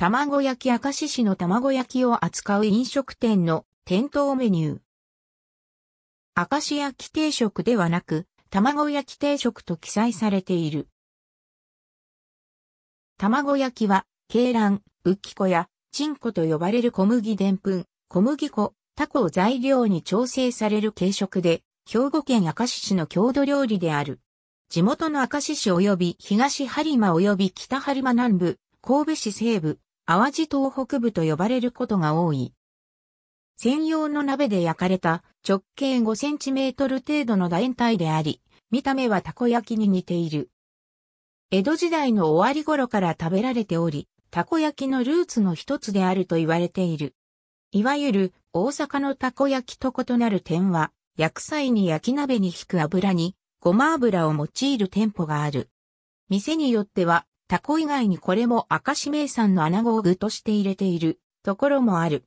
卵焼き明石市の卵焼きを扱う飲食店の店頭メニュー。明石焼き定食ではなく、卵焼き定食と記載されている。卵焼きは、鶏卵、うき粉や、チンコと呼ばれる小麦でんぷん、小麦粉、タコを材料に調整される軽食で、兵庫県明石市の郷土料理である。地元の明石市及び東播磨及び北播磨南部、神戸市西部、淡路島北部と呼ばれることが多い。専用の鍋で焼かれた直径5センチメートル程度の楕円体であり、見た目はたこ焼きに似ている。江戸時代の終わり頃から食べられており、たこ焼きのルーツの一つであると言われている。いわゆる大阪のたこ焼きと異なる点は、焼く際に焼き鍋に引く油にごま油を用いる店舗がある。店によってはタコ以外にこれも明石名産の穴子を具として入れているところもある。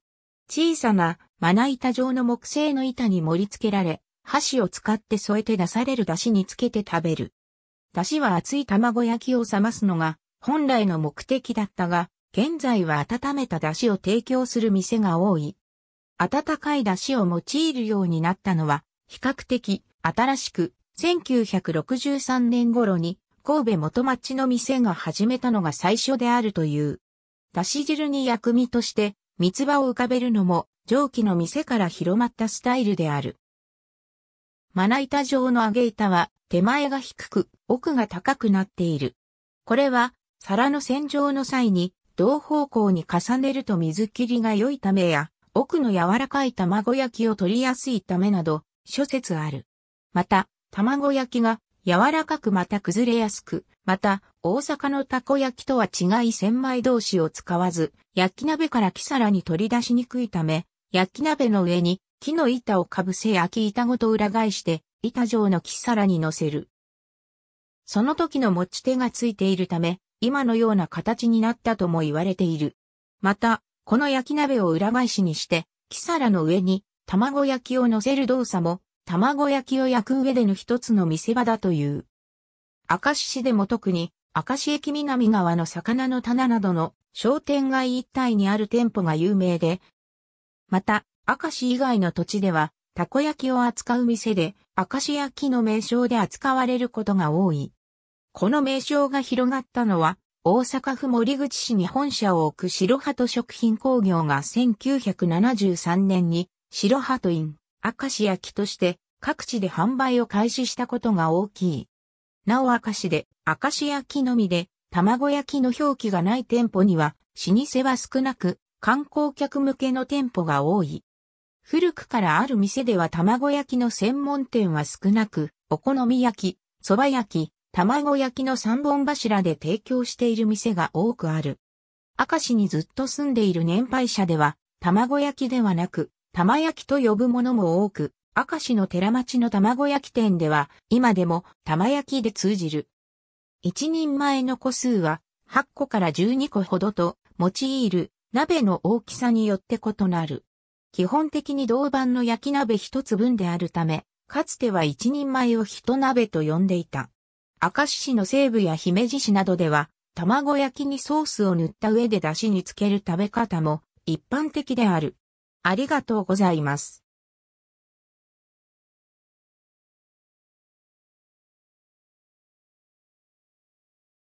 小さなまな板状の木製の板に盛り付けられ、箸を使って添えて出される出汁につけて食べる。出汁は熱い卵焼きを冷ますのが本来の目的だったが、現在は温めた出汁を提供する店が多い。温かい出汁を用いるようになったのは、比較的新しく1963年頃に神戸元町の店が始めたのが最初であるという。だし汁に薬味として、三つ葉を浮かべるのも、上記の店から広まったスタイルである。まな板状の揚げ板は、手前が低く、奥が高くなっている。これは、皿の洗浄の際に、同方向に重ねると水切りが良いためや、奥の柔らかい卵焼きを取りやすいためなど、諸説ある。また、卵焼きが柔らかくまた崩れやすく、また、大阪のたこ焼きとは違い千枚同士を使わず、焼き鍋から木皿に取り出しにくいため、焼き鍋の上に木の板をかぶせ焼き板ごと裏返して、板状の木皿に乗せる。その時の持ち手がついているため、今のような形になったとも言われている。また、この焼き鍋を裏返しにして、木皿の上に卵焼きを乗せる動作も卵焼きを焼く上での一つの見せ場だという。明石市でも特に、明石駅南側の魚の棚などの商店街一帯にある店舗が有名で、また、明石以外の土地では、たこ焼きを扱う店で、明石焼きの名称で扱われることが多い。この名称が広がったのは、大阪府森口市に本社を置く白鳩食品工業が1973年に白鳩院明石焼きとして各地で販売を開始したことが大きい。なお明石で明石焼きのみで卵焼きの表記がない店舗には老舗は少なく観光客向けの店舗が多い。古くからある店では卵焼きの専門店は少なく、お好み焼き、蕎麦焼き、卵焼きの三本柱で提供している店が多くある。明石にずっと住んでいる年配者では、卵焼きではなく、玉焼きと呼ぶものも多く、明石の寺町の卵焼き店では、今でも玉焼きで通じる。一人前の個数は、8個から12個ほどと、用いる鍋の大きさによって異なる。基本的に銅板の焼き鍋一つ分であるため、かつては一人前を一鍋と呼んでいた。明石市の西部や姫路市などでは、卵焼きにソースを塗った上で出汁につける食べ方も一般的である。ありがとうございます。